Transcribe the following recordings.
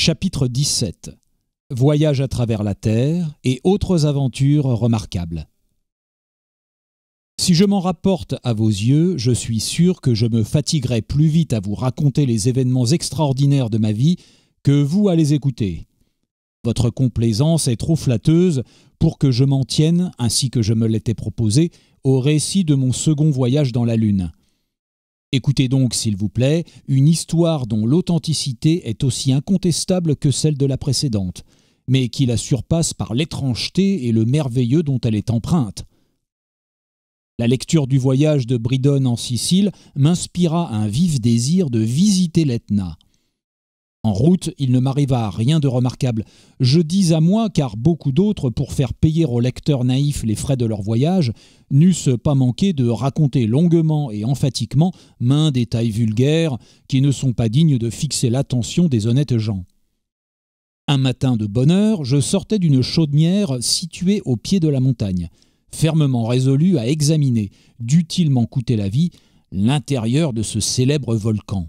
Chapitre 17 Voyage à travers la Terre et autres aventures remarquables. Si je m'en rapporte à vos yeux, je suis sûr que je me fatiguerai plus vite à vous raconter les événements extraordinaires de ma vie que vous à les écouter. Votre complaisance est trop flatteuse pour que je m'en tienne, ainsi que je me l'étais proposé, au récit de mon second voyage dans la Lune. Écoutez donc, s'il vous plaît, une histoire dont l'authenticité est aussi incontestable que celle de la précédente, mais qui la surpasse par l'étrangeté et le merveilleux dont elle est empreinte. La lecture du voyage de Bridon en Sicile m'inspira un vif désir de visiter l'Etna. En route, il ne m'arriva rien de remarquable. Je dis à moi, car beaucoup d'autres, pour faire payer aux lecteurs naïfs les frais de leur voyage, n'eussent pas manqué de raconter longuement et emphatiquement main détails vulgaires qui ne sont pas dignes de fixer l'attention des honnêtes gens. Un matin de bonne heure, je sortais d'une chaudière située au pied de la montagne, fermement résolu à examiner, d'utilement coûter la vie, l'intérieur de ce célèbre volcan.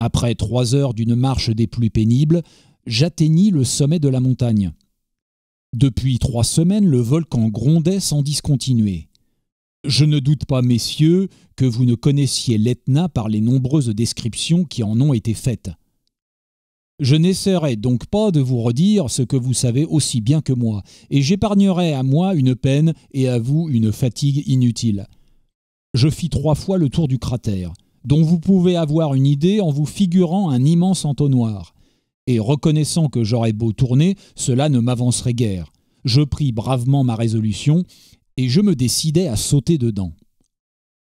Après trois heures d'une marche des plus pénibles, j'atteignis le sommet de la montagne. Depuis trois semaines, le volcan grondait sans discontinuer. Je ne doute pas, messieurs, que vous ne connaissiez l'Etna par les nombreuses descriptions qui en ont été faites. Je n'essaierai donc pas de vous redire ce que vous savez aussi bien que moi, et j'épargnerai à moi une peine et à vous une fatigue inutile. Je fis trois fois le tour du cratère dont vous pouvez avoir une idée en vous figurant un immense entonnoir. Et reconnaissant que j'aurais beau tourner, cela ne m'avancerait guère. Je pris bravement ma résolution, et je me décidai à sauter dedans.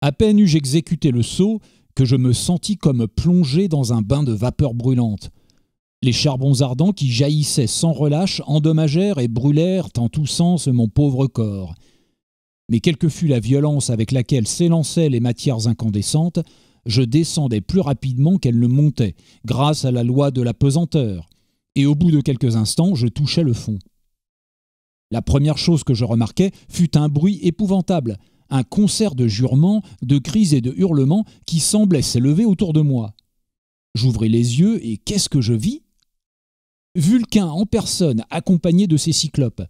À peine eus-je exécuté le saut que je me sentis comme plongé dans un bain de vapeur brûlante. Les charbons ardents qui jaillissaient sans relâche endommagèrent et brûlèrent en tous sens mon pauvre corps. Mais quelle que fût la violence avec laquelle s'élançaient les matières incandescentes, je descendais plus rapidement qu'elle ne montait, grâce à la loi de la pesanteur, et au bout de quelques instants, je touchais le fond. La première chose que je remarquai fut un bruit épouvantable, un concert de jurements, de cris et de hurlements qui semblaient s'élever autour de moi. J'ouvris les yeux et qu'est-ce que je vis Vulcain en personne, accompagné de ses cyclopes.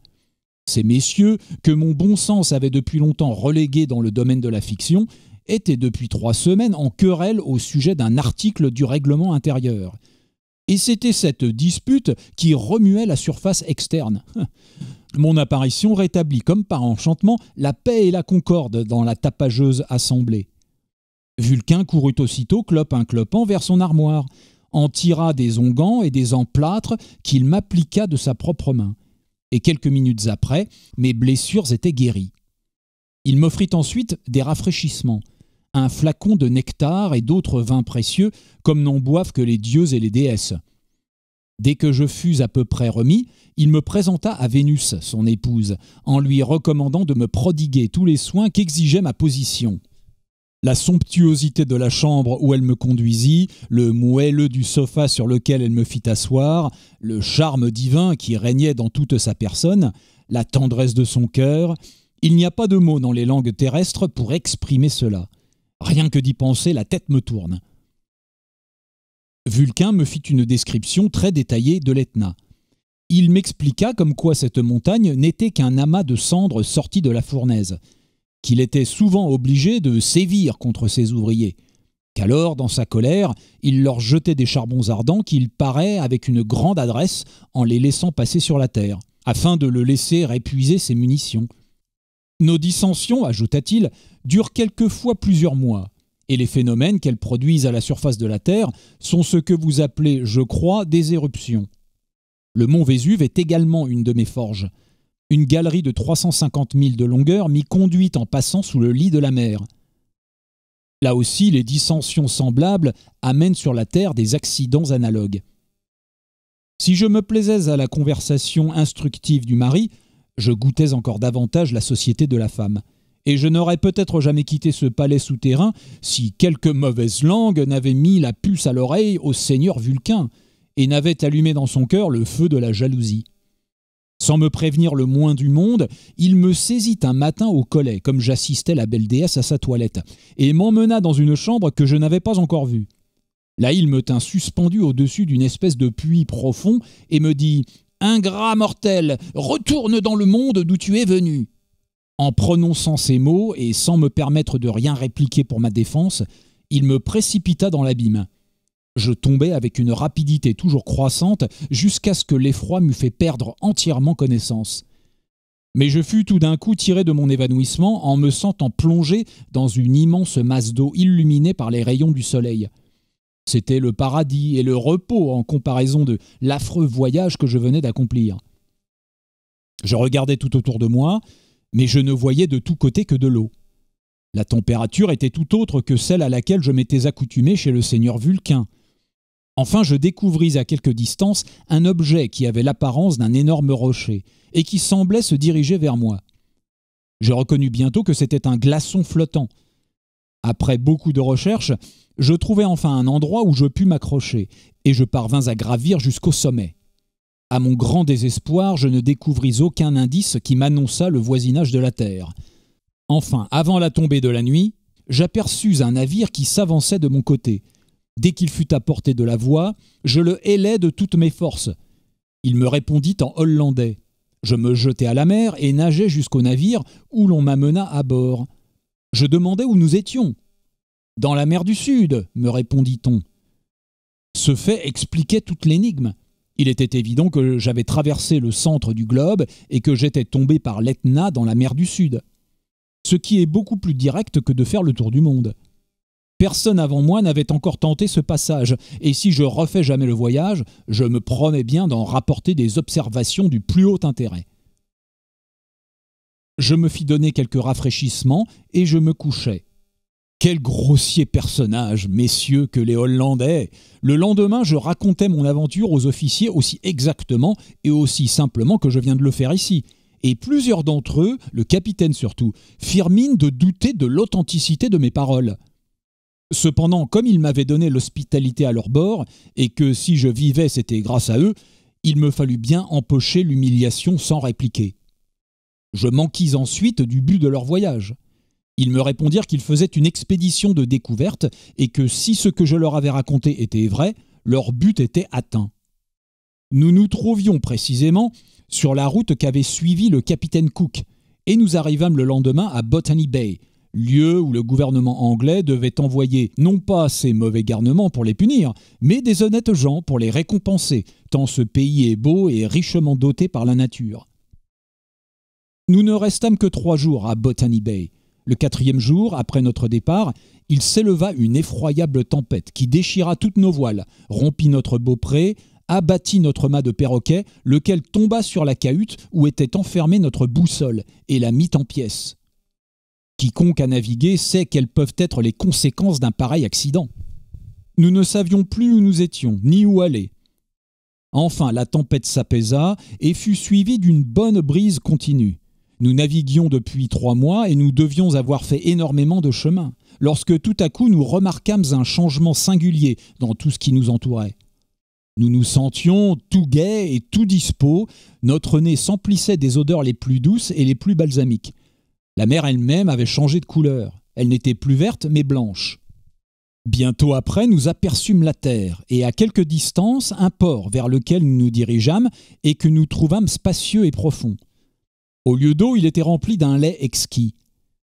Ces messieurs, que mon bon sens avait depuis longtemps relégués dans le domaine de la fiction, était depuis trois semaines en querelle au sujet d'un article du règlement intérieur. Et c'était cette dispute qui remuait la surface externe. Mon apparition rétablit comme par enchantement la paix et la concorde dans la tapageuse assemblée. Vulcain courut aussitôt clopin clopant vers son armoire, en tira des onguents et des emplâtres qu'il m'appliqua de sa propre main. Et quelques minutes après, mes blessures étaient guéries. Il m'offrit ensuite des rafraîchissements, un flacon de nectar et d'autres vins précieux, comme n'en boivent que les dieux et les déesses. Dès que je fus à peu près remis, il me présenta à Vénus, son épouse, en lui recommandant de me prodiguer tous les soins qu'exigeait ma position. La somptuosité de la chambre où elle me conduisit, le moelleux du sofa sur lequel elle me fit asseoir, le charme divin qui régnait dans toute sa personne, la tendresse de son cœur, il n'y a pas de mots dans les langues terrestres pour exprimer cela. Rien que d'y penser, la tête me tourne. Vulcain me fit une description très détaillée de l'Etna. Il m'expliqua comme quoi cette montagne n'était qu'un amas de cendres sortis de la fournaise, qu'il était souvent obligé de sévir contre ses ouvriers, qu'alors, dans sa colère, il leur jetait des charbons ardents qu'il parait avec une grande adresse en les laissant passer sur la terre, afin de le laisser épuiser ses munitions. Nos dissensions, ajouta-t-il, durent quelquefois plusieurs mois, et les phénomènes qu'elles produisent à la surface de la Terre sont ce que vous appelez, je crois, des éruptions. Le mont Vésuve est également une de mes forges. Une galerie de 350 milles de longueur m'y conduit en passant sous le lit de la mer. Là aussi, les dissensions semblables amènent sur la Terre des accidents analogues. Si je me plaisais à la conversation instructive du mari, je goûtais encore davantage la société de la femme. Et je n'aurais peut-être jamais quitté ce palais souterrain si quelque mauvaise langue n'avait mis la puce à l'oreille au seigneur Vulcain, et n'avait allumé dans son cœur le feu de la jalousie. Sans me prévenir le moins du monde, il me saisit un matin au collet, comme j'assistais la belle déesse à sa toilette, et m'emmena dans une chambre que je n'avais pas encore vue. Là, il me tint suspendu au-dessus d'une espèce de puits profond et me dit Ingrat mortel, retourne dans le monde d'où tu es venu. En prononçant ces mots et sans me permettre de rien répliquer pour ma défense, il me précipita dans l'abîme. Je tombai avec une rapidité toujours croissante jusqu'à ce que l'effroi m'eût fait perdre entièrement connaissance. Mais je fus tout d'un coup tiré de mon évanouissement en me sentant plongé dans une immense masse d'eau illuminée par les rayons du soleil. C'était le paradis et le repos en comparaison de l'affreux voyage que je venais d'accomplir. Je regardais tout autour de moi, mais je ne voyais de tous côtés que de l'eau. La température était tout autre que celle à laquelle je m'étais accoutumé chez le seigneur Vulcain. Enfin, je découvris à quelque distance un objet qui avait l'apparence d'un énorme rocher et qui semblait se diriger vers moi. Je reconnus bientôt que c'était un glaçon flottant, après beaucoup de recherches, je trouvai enfin un endroit où je pus m'accrocher, et je parvins à gravir jusqu'au sommet. À mon grand désespoir, je ne découvris aucun indice qui m'annonça le voisinage de la Terre. Enfin, avant la tombée de la nuit, j'aperçus un navire qui s'avançait de mon côté. Dès qu'il fut à portée de la voie, je le hélai de toutes mes forces. Il me répondit en hollandais. Je me jetai à la mer et nageai jusqu'au navire où l'on m'amena à bord. Je demandais où nous étions. Dans la mer du Sud, me répondit-on. Ce fait expliquait toute l'énigme. Il était évident que j'avais traversé le centre du globe et que j'étais tombé par l'Etna dans la mer du Sud. Ce qui est beaucoup plus direct que de faire le tour du monde. Personne avant moi n'avait encore tenté ce passage, et si je refais jamais le voyage, je me promets bien d'en rapporter des observations du plus haut intérêt je me fis donner quelques rafraîchissements et je me couchai. Quel grossier personnage, messieurs, que les Hollandais Le lendemain, je racontai mon aventure aux officiers aussi exactement et aussi simplement que je viens de le faire ici. Et plusieurs d'entre eux, le capitaine surtout, firent mine de douter de l'authenticité de mes paroles. Cependant, comme ils m'avaient donné l'hospitalité à leur bord, et que si je vivais c'était grâce à eux, il me fallut bien empocher l'humiliation sans répliquer. Je m'enquis ensuite du but de leur voyage. Ils me répondirent qu'ils faisaient une expédition de découverte et que si ce que je leur avais raconté était vrai, leur but était atteint. Nous nous trouvions précisément sur la route qu'avait suivie le capitaine Cook, et nous arrivâmes le lendemain à Botany Bay, lieu où le gouvernement anglais devait envoyer non pas ses mauvais garnements pour les punir, mais des honnêtes gens pour les récompenser, tant ce pays est beau et richement doté par la nature. Nous ne restâmes que trois jours à Botany Bay. Le quatrième jour, après notre départ, il s'éleva une effroyable tempête qui déchira toutes nos voiles, rompit notre beau pré, abattit notre mât de perroquet, lequel tomba sur la cahute où était enfermée notre boussole, et la mit en pièces. Quiconque a navigué sait quelles peuvent être les conséquences d'un pareil accident. Nous ne savions plus où nous étions, ni où aller. Enfin, la tempête s'apaisa et fut suivie d'une bonne brise continue. Nous naviguions depuis trois mois et nous devions avoir fait énormément de chemin, lorsque tout à coup nous remarquâmes un changement singulier dans tout ce qui nous entourait. Nous nous sentions tout gais et tout dispos, notre nez s'emplissait des odeurs les plus douces et les plus balsamiques. La mer elle-même avait changé de couleur, elle n'était plus verte mais blanche. Bientôt après, nous aperçûmes la terre, et à quelque distance, un port vers lequel nous nous dirigeâmes et que nous trouvâmes spacieux et profond. Au lieu d'eau, il était rempli d'un lait exquis.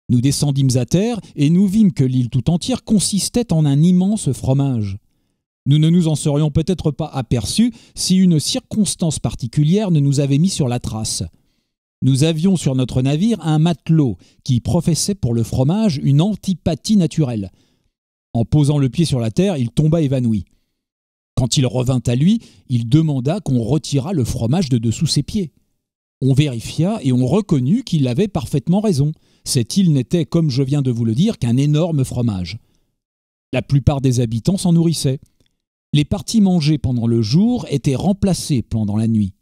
Nous descendîmes à terre et nous vîmes que l'île tout entière consistait en un immense fromage. Nous ne nous en serions peut-être pas aperçus si une circonstance particulière ne nous avait mis sur la trace. Nous avions sur notre navire un matelot qui professait pour le fromage une antipathie naturelle. En posant le pied sur la terre, il tomba évanoui. Quand il revint à lui, il demanda qu'on retirât le fromage de dessous ses pieds on vérifia et on reconnut qu'il avait parfaitement raison. Cette île n'était, comme je viens de vous le dire, qu'un énorme fromage. La plupart des habitants s'en nourrissaient. Les parties mangées pendant le jour étaient remplacées pendant la nuit.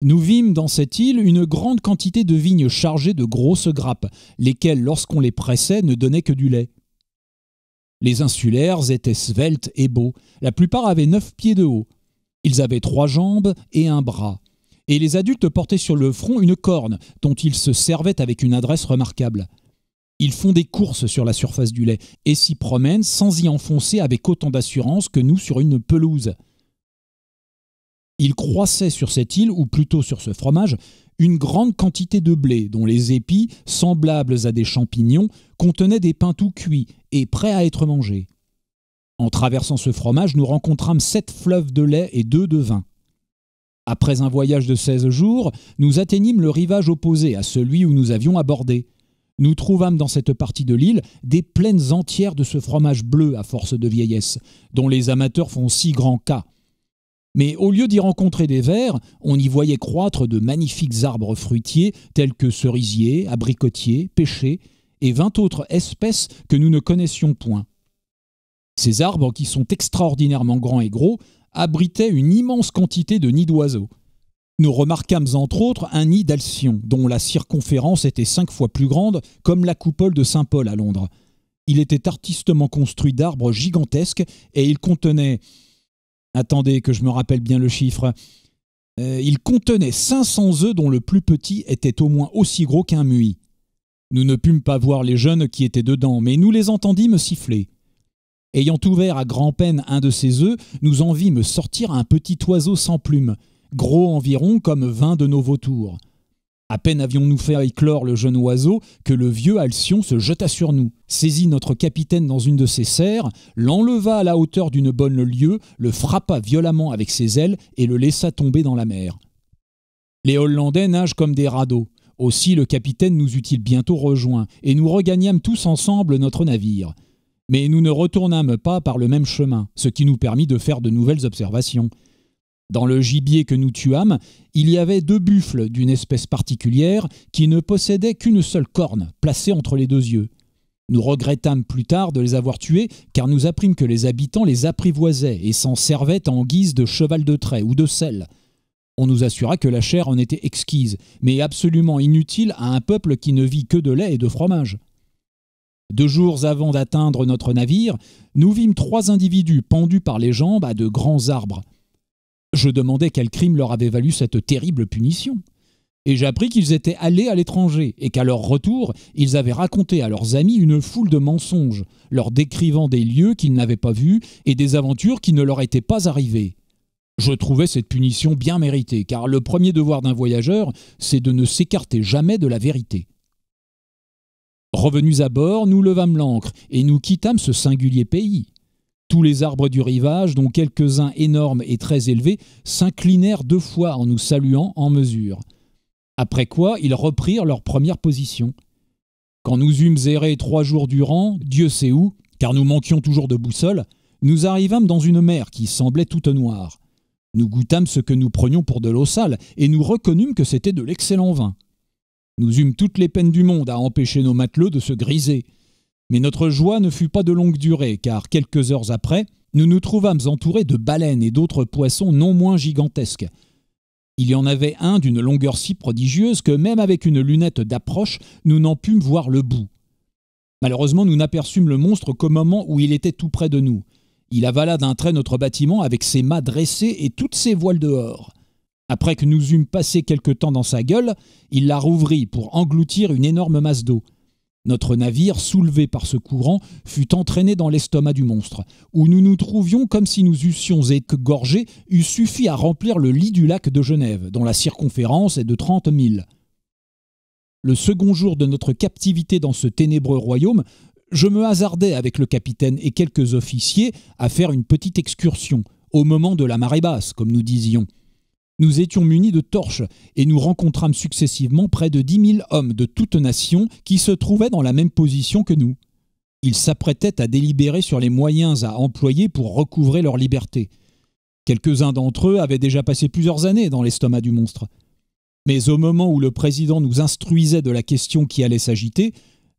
Nous vîmes dans cette île une grande quantité de vignes chargées de grosses grappes, lesquelles, lorsqu'on les pressait, ne donnaient que du lait. Les insulaires étaient sveltes et beaux. La plupart avaient neuf pieds de haut. Ils avaient trois jambes et un bras et les adultes portaient sur le front une corne dont ils se servaient avec une adresse remarquable. Ils font des courses sur la surface du lait et s'y promènent sans y enfoncer avec autant d'assurance que nous sur une pelouse. Ils croissaient sur cette île, ou plutôt sur ce fromage, une grande quantité de blé dont les épis, semblables à des champignons, contenaient des pains tout cuits et prêts à être mangés. En traversant ce fromage, nous rencontrâmes sept fleuves de lait et deux de vin. Après un voyage de 16 jours, nous atteignîmes le rivage opposé à celui où nous avions abordé. Nous trouvâmes dans cette partie de l'île des plaines entières de ce fromage bleu à force de vieillesse, dont les amateurs font si grand cas. Mais au lieu d'y rencontrer des vers, on y voyait croître de magnifiques arbres fruitiers tels que cerisiers, abricotiers, pêchers et vingt autres espèces que nous ne connaissions point. Ces arbres, qui sont extraordinairement grands et gros, abritait une immense quantité de nids d'oiseaux. Nous remarquâmes entre autres un nid d'alcyon, dont la circonférence était cinq fois plus grande, comme la coupole de Saint-Paul à Londres. Il était artistement construit d'arbres gigantesques et il contenait. Attendez que je me rappelle bien le chiffre. Euh, il contenait 500 œufs dont le plus petit était au moins aussi gros qu'un mui. Nous ne pûmes pas voir les jeunes qui étaient dedans, mais nous les entendîmes siffler ayant ouvert à grand-peine un de ses œufs, nous en vîmes sortir un petit oiseau sans plume, gros environ comme vingt de nos vautours. À peine avions-nous fait éclore le jeune oiseau que le vieux Alcyon se jeta sur nous, saisit notre capitaine dans une de ses serres, l'enleva à la hauteur d'une bonne lieue, le frappa violemment avec ses ailes et le laissa tomber dans la mer. Les Hollandais nagent comme des radeaux. Aussi le capitaine nous eut-il bientôt rejoint, et nous regagnâmes tous ensemble notre navire mais nous ne retournâmes pas par le même chemin, ce qui nous permit de faire de nouvelles observations. Dans le gibier que nous tuâmes, il y avait deux buffles d'une espèce particulière qui ne possédaient qu'une seule corne, placée entre les deux yeux. Nous regrettâmes plus tard de les avoir tués, car nous apprîmes que les habitants les apprivoisaient et s'en servaient en guise de cheval de trait ou de sel. On nous assura que la chair en était exquise, mais absolument inutile à un peuple qui ne vit que de lait et de fromage. Deux jours avant d'atteindre notre navire, nous vîmes trois individus pendus par les jambes à de grands arbres. Je demandai quel crime leur avait valu cette terrible punition. Et j'appris qu'ils étaient allés à l'étranger et qu'à leur retour, ils avaient raconté à leurs amis une foule de mensonges, leur décrivant des lieux qu'ils n'avaient pas vus et des aventures qui ne leur étaient pas arrivées. Je trouvais cette punition bien méritée, car le premier devoir d'un voyageur, c'est de ne s'écarter jamais de la vérité. Revenus à bord, nous levâmes l'ancre et nous quittâmes ce singulier pays. Tous les arbres du rivage, dont quelques-uns énormes et très élevés, s'inclinèrent deux fois en nous saluant en mesure. Après quoi, ils reprirent leur première position. Quand nous eûmes erré trois jours durant, Dieu sait où, car nous manquions toujours de boussole, nous arrivâmes dans une mer qui semblait toute noire. Nous goûtâmes ce que nous prenions pour de l'eau sale, et nous reconnûmes que c'était de l'excellent vin. Nous eûmes toutes les peines du monde à empêcher nos matelots de se griser. Mais notre joie ne fut pas de longue durée, car quelques heures après, nous nous trouvâmes entourés de baleines et d'autres poissons non moins gigantesques. Il y en avait un d'une longueur si prodigieuse que même avec une lunette d'approche, nous n'en pûmes voir le bout. Malheureusement, nous n'aperçûmes le monstre qu'au moment où il était tout près de nous. Il avala d'un trait notre bâtiment avec ses mâts dressés et toutes ses voiles dehors. Après que nous eûmes passé quelque temps dans sa gueule, il la rouvrit pour engloutir une énorme masse d'eau. Notre navire, soulevé par ce courant, fut entraîné dans l'estomac du monstre, où nous nous trouvions comme si nous eussions été gorgés, eût suffi à remplir le lit du lac de Genève, dont la circonférence est de trente milles. Le second jour de notre captivité dans ce ténébreux royaume, je me hasardais avec le capitaine et quelques officiers à faire une petite excursion, au moment de la marée basse, comme nous disions nous étions munis de torches et nous rencontrâmes successivement près de dix mille hommes de toutes nations qui se trouvaient dans la même position que nous. Ils s'apprêtaient à délibérer sur les moyens à employer pour recouvrer leur liberté. Quelques-uns d'entre eux avaient déjà passé plusieurs années dans l'estomac du monstre. Mais au moment où le président nous instruisait de la question qui allait s'agiter,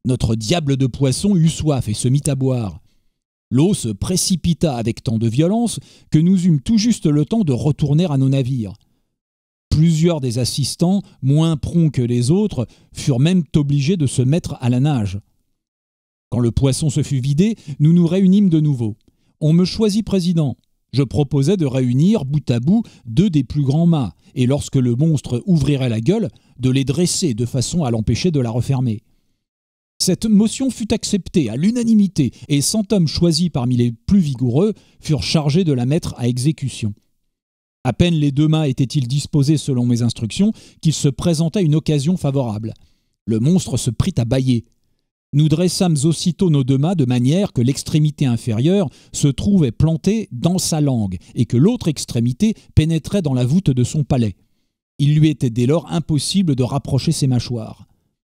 notre diable de poisson eut soif et se mit à boire. L'eau se précipita avec tant de violence que nous eûmes tout juste le temps de retourner à nos navires plusieurs des assistants, moins prompts que les autres, furent même obligés de se mettre à la nage. Quand le poisson se fut vidé, nous nous réunîmes de nouveau. On me choisit président. Je proposais de réunir bout à bout deux des plus grands mâts, et lorsque le monstre ouvrirait la gueule, de les dresser de façon à l'empêcher de la refermer. Cette motion fut acceptée à l'unanimité, et cent hommes choisis parmi les plus vigoureux furent chargés de la mettre à exécution. À peine les deux mâts étaient-ils disposés selon mes instructions qu'il se présenta une occasion favorable. Le monstre se prit à bailler. Nous dressâmes aussitôt nos deux mâts de manière que l'extrémité inférieure se trouvait plantée dans sa langue et que l'autre extrémité pénétrait dans la voûte de son palais. Il lui était dès lors impossible de rapprocher ses mâchoires.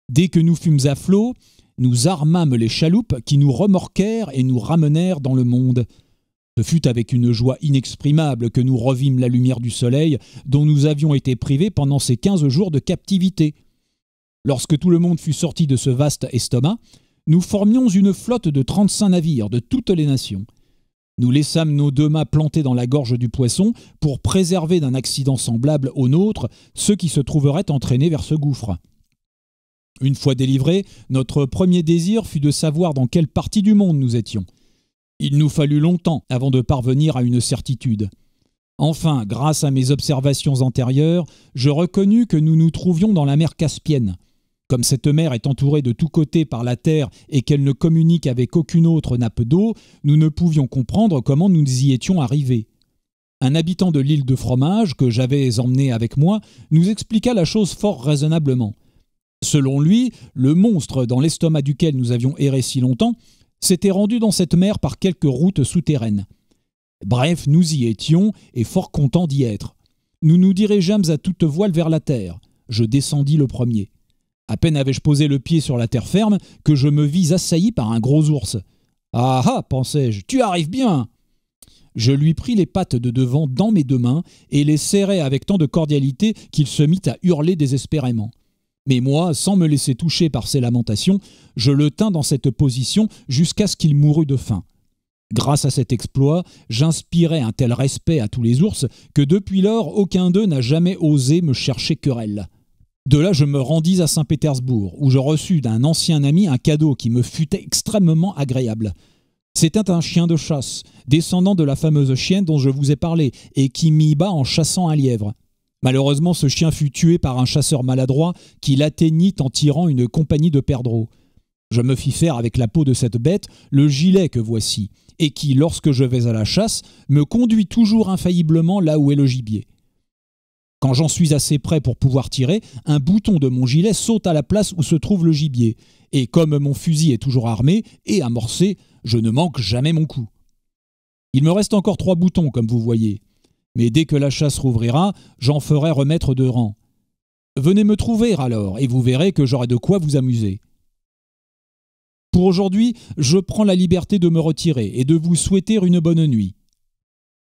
Dès que nous fûmes à flot, nous armâmes les chaloupes qui nous remorquèrent et nous ramenèrent dans le monde. Ce fut avec une joie inexprimable que nous revîmes la lumière du soleil dont nous avions été privés pendant ces quinze jours de captivité. Lorsque tout le monde fut sorti de ce vaste estomac, nous formions une flotte de trente-cinq navires de toutes les nations. Nous laissâmes nos deux mâts plantés dans la gorge du poisson pour préserver d'un accident semblable au nôtre ceux qui se trouveraient entraînés vers ce gouffre. Une fois délivrés, notre premier désir fut de savoir dans quelle partie du monde nous étions. Il nous fallut longtemps avant de parvenir à une certitude. Enfin, grâce à mes observations antérieures, je reconnus que nous nous trouvions dans la mer Caspienne. Comme cette mer est entourée de tous côtés par la Terre et qu'elle ne communique avec aucune autre nappe d'eau, nous ne pouvions comprendre comment nous y étions arrivés. Un habitant de l'île de Fromage, que j'avais emmené avec moi, nous expliqua la chose fort raisonnablement. Selon lui, le monstre dans l'estomac duquel nous avions erré si longtemps s'était rendu dans cette mer par quelques routes souterraines. Bref, nous y étions et fort contents d'y être. Nous nous dirigeâmes à toute voile vers la terre. Je descendis le premier. À peine avais-je posé le pied sur la terre ferme que je me vis assailli par un gros ours. Ah ah, pensai-je, tu arrives bien Je lui pris les pattes de devant dans mes deux mains et les serrai avec tant de cordialité qu'il se mit à hurler désespérément. Mais moi, sans me laisser toucher par ses lamentations, je le tins dans cette position jusqu'à ce qu'il mourût de faim. Grâce à cet exploit, j'inspirais un tel respect à tous les ours que depuis lors aucun d'eux n'a jamais osé me chercher querelle. De là, je me rendis à Saint-Pétersbourg, où je reçus d'un ancien ami un cadeau qui me fut extrêmement agréable. C'était un chien de chasse, descendant de la fameuse chienne dont je vous ai parlé, et qui m'y bat en chassant un lièvre. Malheureusement, ce chien fut tué par un chasseur maladroit qui l'atteignit en tirant une compagnie de perdreaux. Je me fis faire avec la peau de cette bête le gilet que voici, et qui, lorsque je vais à la chasse, me conduit toujours infailliblement là où est le gibier. Quand j'en suis assez près pour pouvoir tirer, un bouton de mon gilet saute à la place où se trouve le gibier, et comme mon fusil est toujours armé et amorcé, je ne manque jamais mon coup. Il me reste encore trois boutons, comme vous voyez, mais dès que la chasse rouvrira, j'en ferai remettre de rang. Venez me trouver alors, et vous verrez que j'aurai de quoi vous amuser. Pour aujourd'hui, je prends la liberté de me retirer et de vous souhaiter une bonne nuit.